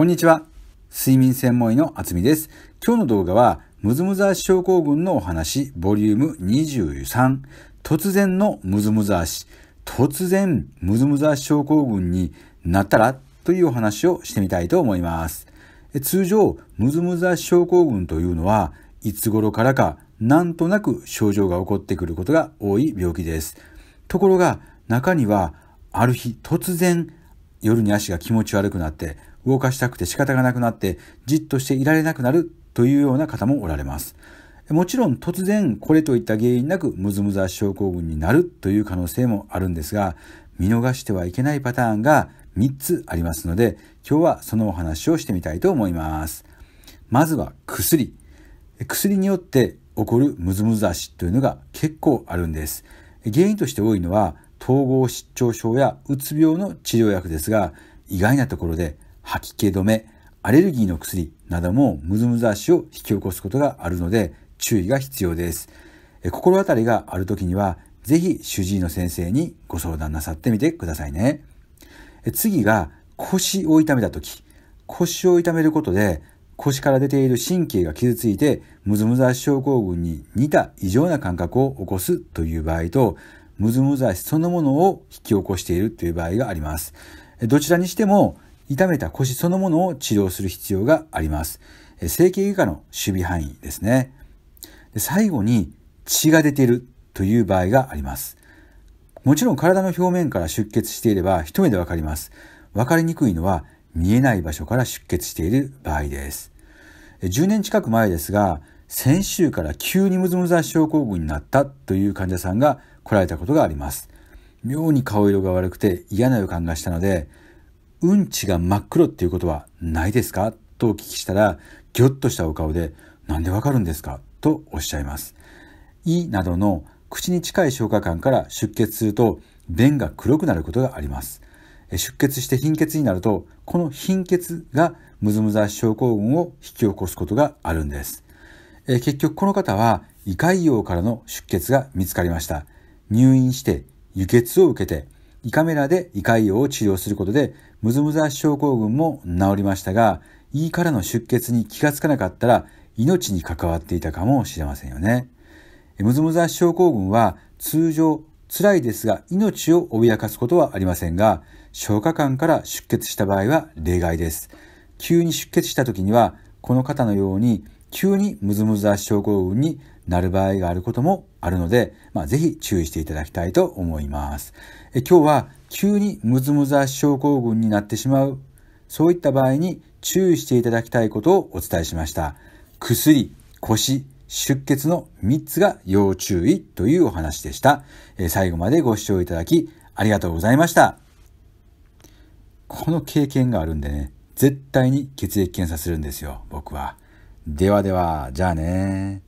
こんにちは。睡眠専門医のあつみです。今日の動画は、ムズムズ足症候群のお話、ボリューム23。突然のムズムズ足。突然、ムズムズ足症候群になったらというお話をしてみたいと思います。通常、ムズムズ足症候群というのは、いつ頃からか、なんとなく症状が起こってくることが多い病気です。ところが、中には、ある日突然、夜に足が気持ち悪くなって、動かしたくて仕方がなくなって、じっとしていられなくなるというような方もおられます。もちろん突然これといった原因なくムズムズ症候群になるという可能性もあるんですが、見逃してはいけないパターンが3つありますので、今日はそのお話をしてみたいと思います。まずは薬。薬によって起こるムズムズ足というのが結構あるんです。原因として多いのは統合失調症やうつ病の治療薬ですが、意外なところで吐き気止め、アレルギーの薬などもムズムズ足を引き起こすことがあるので注意が必要です。心当たりがある時には、ぜひ主治医の先生にご相談なさってみてくださいね。次が腰を痛めた時。腰を痛めることで腰から出ている神経が傷ついてムズムズ足症候群に似た異常な感覚を起こすという場合とムズムズ足そのものを引き起こしているという場合があります。どちらにしても痛めた腰そのものを治療する必要があります。整形外科の守備範囲ですね。で最後に血が出ているという場合があります。もちろん体の表面から出血していれば一目でわかります。わかりにくいのは見えない場所から出血している場合です。10年近く前ですが、先週から急にムズムズ症候群になったという患者さんが来られたことがあります。妙に顔色が悪くて嫌な予感がしたので、うんちが真っ黒っていうことはないですかとお聞きしたら、ぎょっとしたお顔で、なんでわかるんですかとおっしゃいます。胃などの口に近い消化管から出血すると、便が黒くなることがあります。出血して貧血になると、この貧血がムズムズ足症候群を引き起こすことがあるんです。え結局この方は胃潰瘍からの出血が見つかりました。入院して輸血を受けて胃カメラで胃潰瘍を治療することで、ムズムズ足症候群も治りましたが、胃からの出血に気がつかなかったら、命に関わっていたかもしれませんよね。ムズムズ足症候群は、通常、辛いですが命を脅かすことはありませんが、消化管から出血した場合は例外です。急に出血した時には、この方のように急にムズムズ足症候群になる場合があることもあるので、まあ、ぜひ注意していただきたいと思います。え今日は急にムズムズ足症候群になってしまう、そういった場合に注意していただきたいことをお伝えしました。薬、腰、出血の3つが要注意というお話でした。え最後までご視聴いただきありがとうございました。この経験があるんでね、絶対に血液検査するんですよ、僕は。ではでは、じゃあね